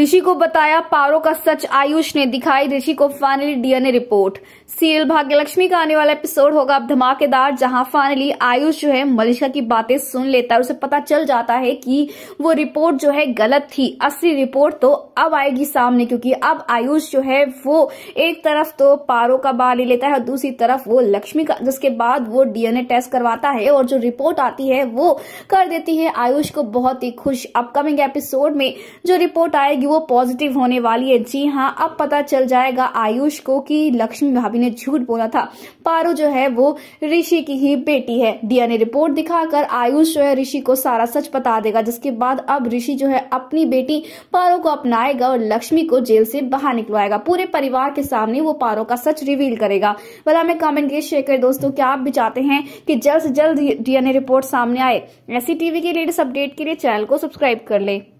ऋषि को बताया पारो का सच आयुष ने दिखाई ऋषि को finally DNA report serial Bhagyalakshmi का आने वाला एपिसोड होगा अब धमाकेदार जहां फाइनली आयुष जो है मलिशा की बातें सुन लेता है उसे पता चल जाता है कि वो रिपोर्ट जो है गलत थी असली रिपोर्ट तो अब आएगी सामने क्योंकि अब आयुष जो है वो एक तरफ तो पारो का बार ले लेता है और दूसरी तरफ वो लक्ष्मी का जिसके बाद वो डीएनए टेस्ट करवाता है और जो रिपोर्ट आती है वो कर देती है आयुष को बहुत ही खुश अपकमिंग एपिसोड में जो रिपोर्ट आएगी कि वो पॉजिटिव होने वाली है जी हाँ अब पता चल जाएगा आयुष को कि लक्ष्मी भाभी ने झूठ बोला था पारो जो है वो ऋषि की ही बेटी है डीएनए रिपोर्ट दिखाकर आयुष जो है ऋषि को सारा सच बता देगा जिसके बाद अब ऋषि जो है अपनी बेटी पारो को अपनाएगा और लक्ष्मी को जेल से बाहर निकलवाएगा पूरे परिवार के सामने वो पारो का सच रिवील करेगा भला हमें कमेंट के शेयर करें दोस्तों क्या आप भी चाहते हैं कि जल्द से जल्द डीएनए रिपोर्ट सामने आए ऐसी टीवी के लेटेस्ट अपडेट के लिए चैनल को सब्सक्राइब कर लें